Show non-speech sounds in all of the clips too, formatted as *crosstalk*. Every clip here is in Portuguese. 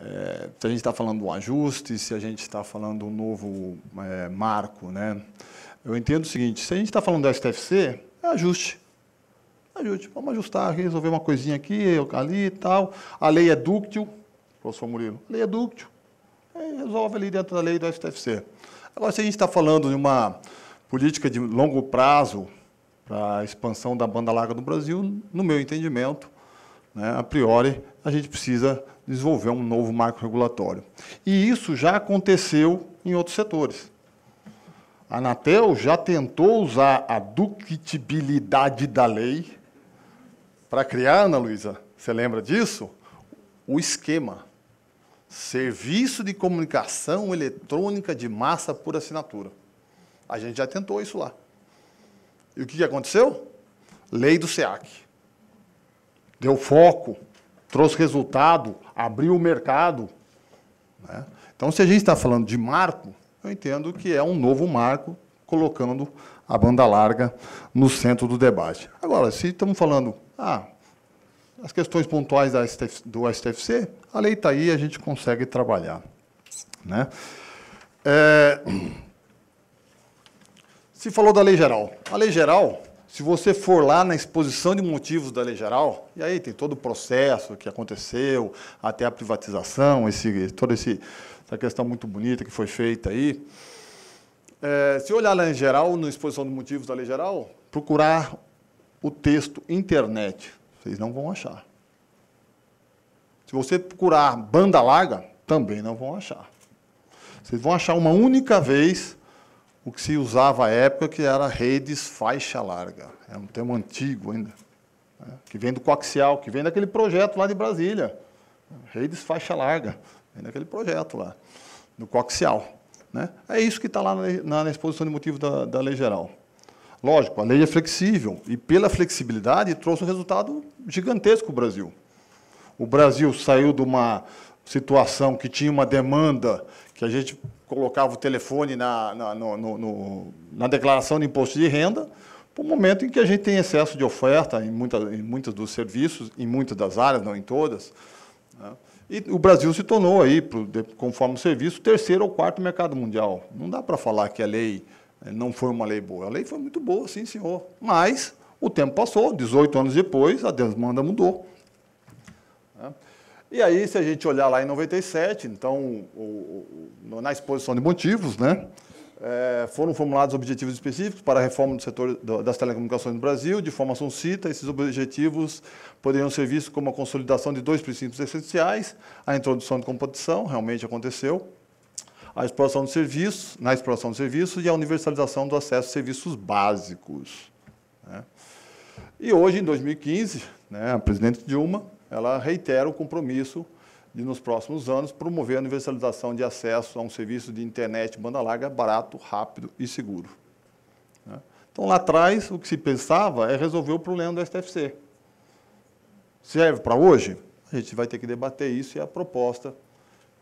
É, se a gente está falando um ajuste, se a gente está falando um novo é, marco, né? Eu entendo o seguinte, se a gente está falando do STFC, é ajuste. Ajuste, vamos ajustar, resolver uma coisinha aqui, ali e tal. A lei é dúctil, professor Murilo, a lei é dúctil. É, resolve ali dentro da lei do STFC. Agora, se a gente está falando de uma política de longo prazo para a expansão da banda larga no Brasil, no meu entendimento, né, a priori, a gente precisa desenvolver um novo marco regulatório. E isso já aconteceu em outros setores. A Anatel já tentou usar a ductibilidade da lei para criar, Ana Luísa, você lembra disso? O esquema. Serviço de comunicação eletrônica de massa por assinatura. A gente já tentou isso lá. E o que aconteceu? Lei do SEAC. Deu foco trouxe resultado, abriu o mercado. Né? Então, se a gente está falando de marco, eu entendo que é um novo marco, colocando a banda larga no centro do debate. Agora, se estamos falando ah, as questões pontuais STF, do STFC, a lei está aí, a gente consegue trabalhar. Né? É, se falou da lei geral. A lei geral, se você for lá na exposição de motivos da lei geral, e aí tem todo o processo que aconteceu, até a privatização, esse, toda esse, essa questão muito bonita que foi feita aí. É, se olhar lá em geral, na exposição de motivos da lei geral, procurar o texto internet, vocês não vão achar. Se você procurar banda larga, também não vão achar. Vocês vão achar uma única vez o que se usava à época, que era redes faixa larga. É um termo antigo ainda, né? que vem do coaxial, que vem daquele projeto lá de Brasília. Redes faixa larga, vem daquele projeto lá, do coaxial. Né? É isso que está lá na, na, exposição de motivo da, da lei geral. Lógico, a lei é flexível e, pela flexibilidade, trouxe um resultado gigantesco para o Brasil. O Brasil saiu de uma situação que tinha uma demanda que a gente colocava o telefone na, na, no, no, na declaração de imposto de renda, para o momento em que a gente tem excesso de oferta em, muita, em muitos dos serviços, em muitas das áreas, não em todas. Né? E o Brasil se tornou, aí, conforme o serviço, o terceiro ou quarto mercado mundial. Não dá para falar que a lei eh, não foi uma lei boa. A lei foi muito boa, sim, senhor. Mas o tempo passou, 18 anos depois, a demanda mudou. E aí, se a gente olhar lá em 97, então, o, o, na exposição de motivos, né, é, foram formulados objetivos específicos para a reforma do setor das telecomunicações no Brasil, de forma cita esses objetivos poderiam ser vistos como a consolidação de dois princípios essenciais, a introdução de competição, realmente aconteceu, a exploração de serviços, na exploração de serviços e a universalização do acesso a serviços básicos. Né? E hoje, em 2015, né, a presidente Dilma ela reitera o compromisso de, nos próximos anos, promover a universalização de acesso a um serviço de internet banda larga barato, rápido e seguro. Né? Então, lá atrás, o que se pensava é resolver o problema do STFC. Serve para hoje? A gente vai ter que debater isso e a proposta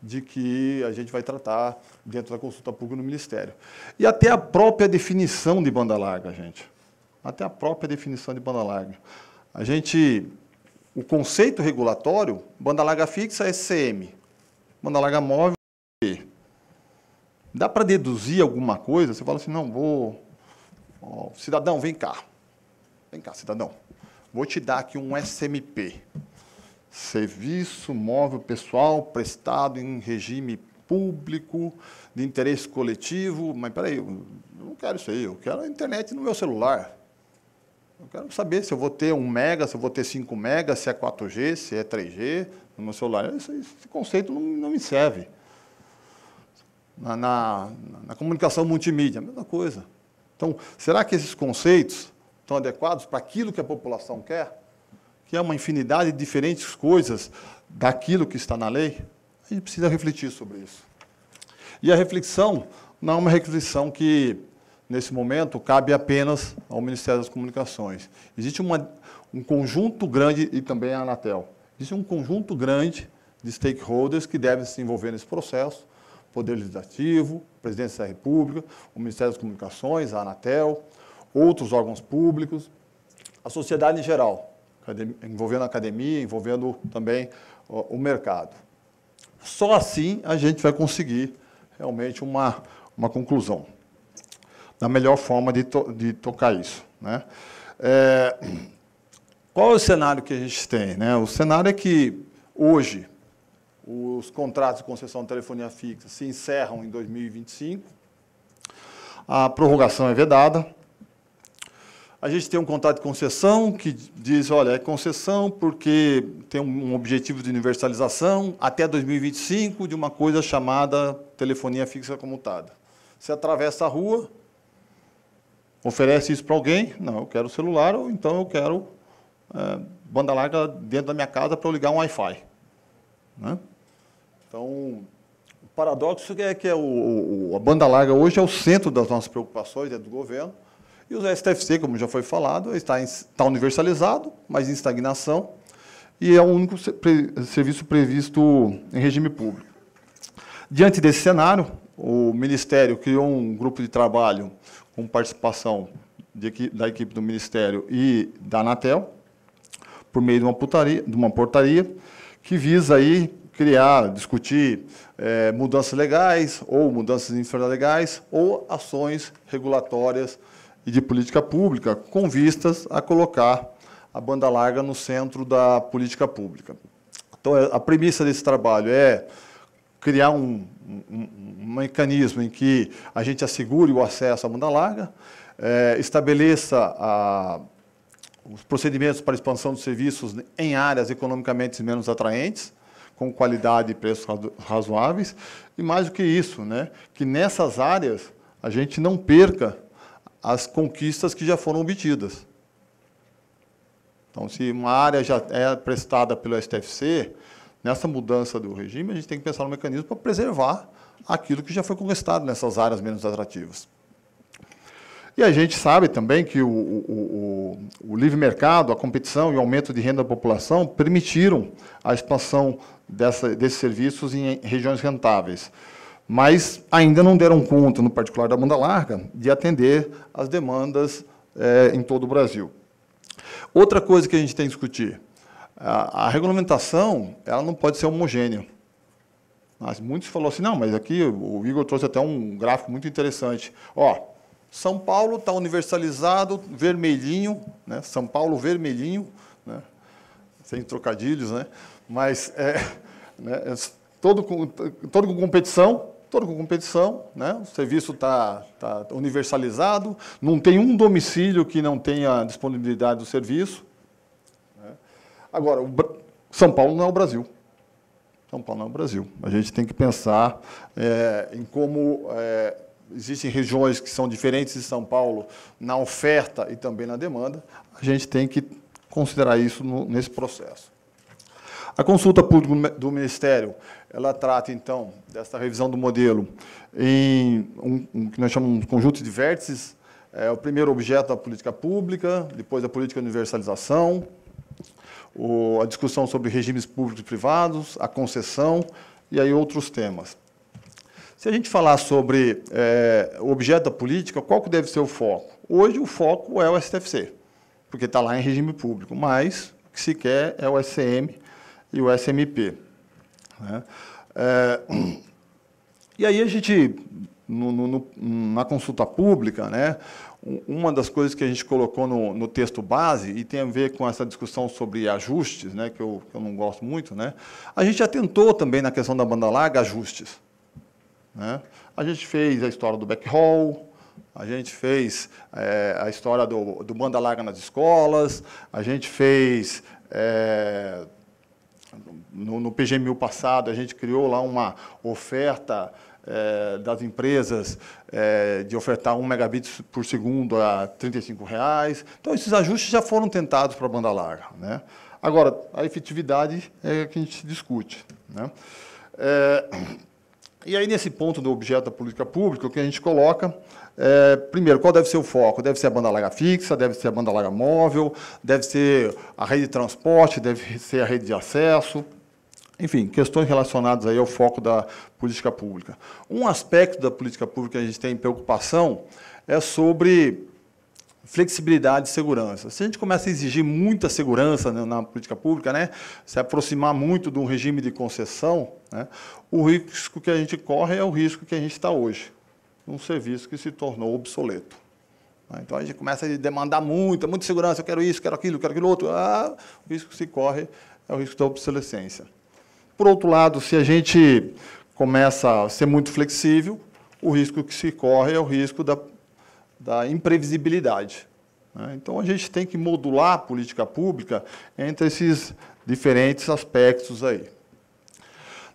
de que a gente vai tratar dentro da consulta pública no Ministério. E até a própria definição de banda larga, gente. Até a própria definição de banda larga. A gente o conceito regulatório, banda larga fixa é CM, banda larga móvel é Dá para deduzir alguma coisa? Você fala assim, não, vou... Ó, cidadão, vem cá. Vem cá, cidadão. Vou te dar aqui um SMP. Serviço móvel pessoal prestado em regime público, de interesse coletivo. Mas peraí, eu não quero isso aí. Eu quero a internet no meu celular. Eu quero saber se eu vou ter 1 mega, se eu vou ter 5 mega, se é 4G, se é 3G no meu celular. Esse, esse conceito não, não, me serve. Na, na, na comunicação multimídia, a mesma coisa. Então, será que esses conceitos estão adequados para aquilo que a população quer? Que é uma infinidade de diferentes coisas daquilo que está na lei? A gente precisa refletir sobre isso. E a reflexão não é uma reflexão que nesse momento, cabe apenas ao Ministério das Comunicações. Existe uma, um conjunto grande, e também a Anatel, existe um conjunto grande de stakeholders que devem se envolver nesse processo, Poder Legislativo, Presidência da República, o Ministério das Comunicações, a Anatel, outros órgãos públicos, a sociedade em geral, envolvendo a academia, envolvendo também o mercado. Só assim a gente vai conseguir realmente uma, uma conclusão da melhor forma de, to, de tocar isso. Né? É, qual é o cenário que a gente tem? Né? O cenário é que, hoje, os contratos de concessão de telefonia fixa se encerram em 2025, a prorrogação é vedada. A gente tem um contrato de concessão que diz, olha, é concessão porque tem um objetivo de universalização até 2025 de uma coisa chamada telefonia fixa comutada. Você atravessa a rua, oferece isso para alguém, não, eu quero celular, ou então eu quero é, banda larga dentro da minha casa para eu ligar um Wi-Fi. Né? Então, o paradoxo é que é o, o, a banda larga hoje é o centro das nossas preocupações dentro do governo, e o STFC, como já foi falado, está, está universalizado, mas em estagnação, e é o único serviço previsto em regime público. Diante desse cenário, o Ministério criou um grupo de trabalho com participação de, da equipe do Ministério e da Anatel, por meio de uma, putaria, de uma portaria, que visa aí criar, discutir é, mudanças legais ou mudanças infralegais ou ações regulatórias e de política pública com vistas a colocar a banda larga no centro da política pública. Então, é, a premissa desse trabalho é criar um, um, um, mecanismo em que a gente assegure o acesso à banda larga, é, estabeleça a, os procedimentos para expansão dos serviços em áreas economicamente menos atraentes, com qualidade e preços razoáveis, e mais do que isso, né, que nessas áreas a gente não perca as conquistas que já foram obtidas. Então, se uma área já é prestada pelo STFC, nessa mudança do regime, a gente tem que pensar no mecanismo para preservar aquilo que já foi conquistado nessas áreas menos atrativas. E a gente sabe também que o, o, o, o, livre mercado, a competição e o aumento de renda da população permitiram a expansão dessa, desses serviços em regiões rentáveis, mas ainda não deram conta, no particular da banda larga, de atender as demandas é, em todo o Brasil. Outra coisa que a gente tem que discutir, a, a regulamentação, ela não pode ser homogênea. Mas muitos falou assim, não, mas aqui o Igor trouxe até um gráfico muito interessante. Ó, São Paulo está universalizado, vermelhinho, né? São Paulo vermelhinho, né? sem trocadilhos, né? Mas é, *laughs* né? É, todo com todo com competição, todo com competição, né? O serviço está tá universalizado, não tem um domicílio que não tenha disponibilidade do serviço. Agora, o São Paulo não é o Brasil. São Paulo não é o Brasil. A gente tem que pensar é, em como é, existem regiões que são diferentes de São Paulo na oferta e também na demanda. A gente tem que considerar isso no, nesse processo. A consulta pública do Ministério, ela trata, então, dessa revisão do modelo em um, um que nós chamamos de conjunto de vértices. É, o primeiro objeto da política pública, depois a política de universalização, o, a discussão sobre regimes públicos e privados, a concessão e aí outros temas. Se a gente falar sobre é, o objeto da política, qual que deve ser o foco? Hoje o foco é o STFC, porque está lá em regime público, mas o que se quer é o SCM e o SMP. Né? É, *clears throat* e aí a gente no, no, na consulta pública, né, uma das coisas que a gente colocou no, no, texto base, e tem a ver com essa discussão sobre ajustes, né, que, eu, que eu não gosto muito, né, a gente atentou também na questão da banda larga ajustes. Né? A gente fez a história do backhaul, a gente fez é, a história do, do banda larga nas escolas, a gente fez. É, no, no PGMU passado, a gente criou lá uma oferta eh, das empresas é, de ofertar 1 megabit por segundo a R$ 35. Reais. Então, esses ajustes já foram tentados para a banda larga. Né? Agora, a efetividade é que a gente discute. Né? É, e aí, nesse ponto do objeto da política pública, o que a gente coloca é, primeiro, qual deve ser o foco? Deve ser a banda larga fixa, deve ser a banda larga móvel, deve ser a rede de transporte, deve ser a rede de acesso, enfim, questões relacionadas aí ao foco da política pública. Um aspecto da política pública que a gente tem preocupação é sobre flexibilidade e segurança. Se a gente começa a exigir muita segurança né, na política pública, né, se aproximar muito de um regime de concessão, né, o risco que a gente corre é o risco que a gente está hoje, um serviço que se tornou obsoleto. Então a gente começa a demandar muita, muita segurança, eu quero isso, quero aquilo, quero aquilo outro. Ah, o risco que se corre é o risco da obsolescência. Por outro lado, se a gente começa a ser muito flexível, o risco que se corre é o risco da, da imprevisibilidade. Né? Então, a gente tem que modular a política pública entre esses diferentes aspectos aí.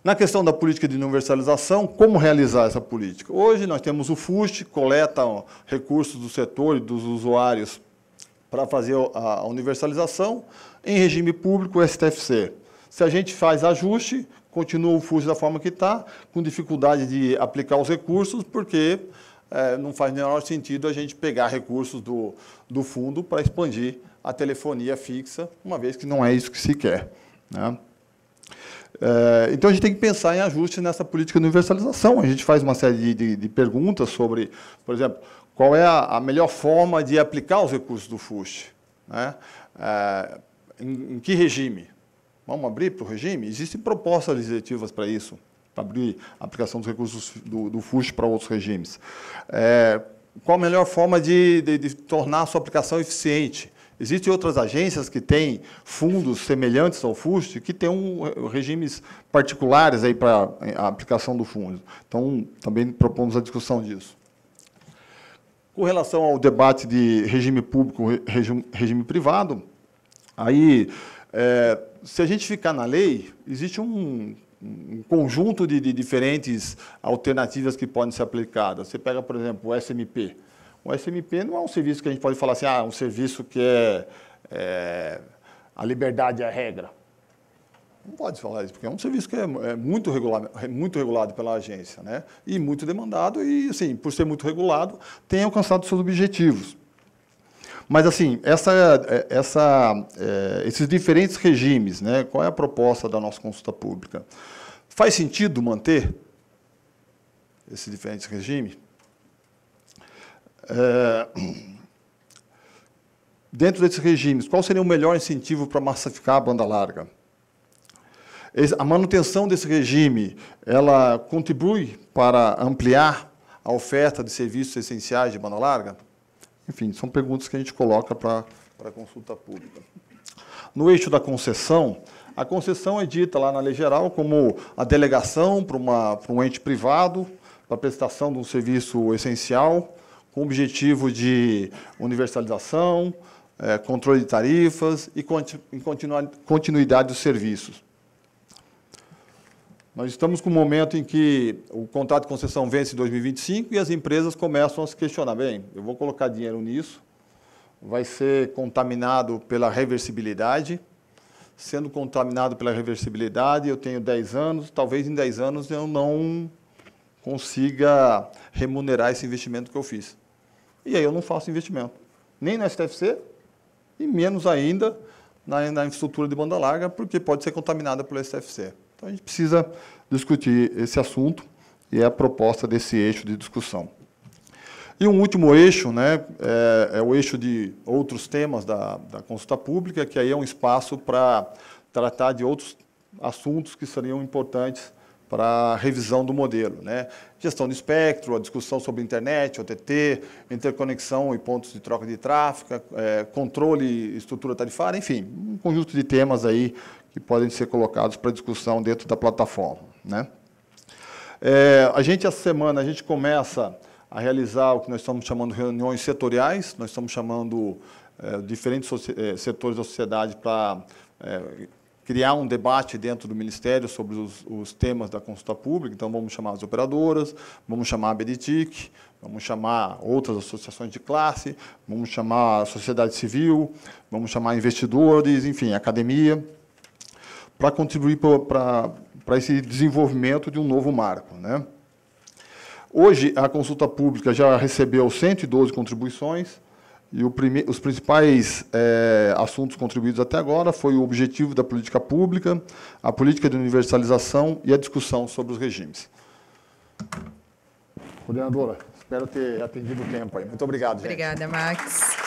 Na questão da política de universalização, como realizar essa política? Hoje nós temos o FUST, coleta recursos do setor e dos usuários para fazer a universalização. Em regime público, o STFC. Se a gente faz ajuste, continua o fluxo da forma que está, com dificuldade de aplicar os recursos, porque é, não faz menor sentido a gente pegar recursos do, do fundo para expandir a telefonia fixa, uma vez que não é isso que se quer. Né? É, então a gente tem que pensar em ajustes nessa política de universalização. A gente faz uma série de, de, de perguntas sobre, por exemplo, qual é a, a, melhor forma de aplicar os recursos do FUSH? né? É, em, em que regime? Vamos abrir para o regime? Existem propostas legislativas para isso, para abrir a aplicação dos recursos do, do FUSH para outros regimes. É, qual a melhor forma de, de, de tornar a sua aplicação eficiente? Existem outras agências que têm fundos semelhantes ao FUST que têm um, eh, regimes particulares aí para eh, a aplicação do fundo. Então, também propomos a discussão disso. Com relação ao debate de regime público regime, regime privado, aí é, se a gente ficar na lei, existe um, um conjunto de, de, diferentes alternativas que podem ser aplicadas. Você pega, por exemplo, o SMP. O SMP não é um serviço que a gente pode falar assim, ah, é um serviço que é, é a liberdade é a regra. Não pode falar isso, porque é um serviço que é, é muito, regulado, é muito regulado pela agência, né? E muito demandado, e, assim, por ser muito regulado, tem alcançado seus objetivos. Mas, assim, essa, é, essa, é, esses diferentes regimes, né? qual é a proposta da nossa consulta pública? Faz sentido manter esses diferentes regimes? É, *clears throat* dentro desses regimes, qual seria o melhor incentivo para massificar a banda larga? A manutenção desse regime, ela contribui para ampliar a oferta de serviços essenciais de banda larga? Enfim, são perguntas que a gente coloca para a consulta pública. No eixo da concessão, a concessão é dita lá na lei geral como a delegação para, uma, para um ente privado para prestação de um serviço essencial com objetivo de universalização, é, controle de tarifas e continuidade dos serviços. Nós estamos com um momento em que o contrato de concessão vence em 2025 e as empresas começam a se questionar, bem, eu vou colocar dinheiro nisso, vai ser contaminado pela reversibilidade, sendo contaminado pela reversibilidade, eu tenho 10 anos, talvez em 10 anos eu não consiga remunerar esse investimento que eu fiz. E aí eu não faço investimento, nem na STFC e menos ainda na, na infraestrutura de banda larga, porque pode ser contaminada pelo STFC. Então a gente precisa discutir esse assunto e é a proposta desse eixo de discussão. E um último eixo né, é, é o eixo de outros temas da, da consulta pública, que aí é um espaço para tratar de outros assuntos que seriam importantes para a revisão do modelo. Né? Gestão do espectro, a discussão sobre internet, OTT, interconexão e pontos de troca de tráfego, é, controle e estrutura tarifária, enfim, um conjunto de temas aí que podem ser colocados para discussão dentro da plataforma. Né? É, a gente, essa semana, a gente começa a realizar o que nós estamos chamando de reuniões setoriais, nós estamos chamando é, diferentes é, setores da sociedade para é, criar um debate dentro do Ministério sobre os, os, temas da consulta pública, então vamos chamar as operadoras, vamos chamar a Benedic, vamos chamar outras associações de classe, vamos chamar a sociedade civil, vamos chamar investidores, enfim, academia para contribuir para esse desenvolvimento de um novo marco. Né? Hoje, a consulta pública já recebeu 112 contribuições, e prime... os principais é, assuntos contribuídos até agora foi o objetivo da política pública, a política de universalização e a discussão sobre os regimes. Coordenadora, espero ter atendido o tempo aí. Muito obrigado, gente. Obrigada, Max.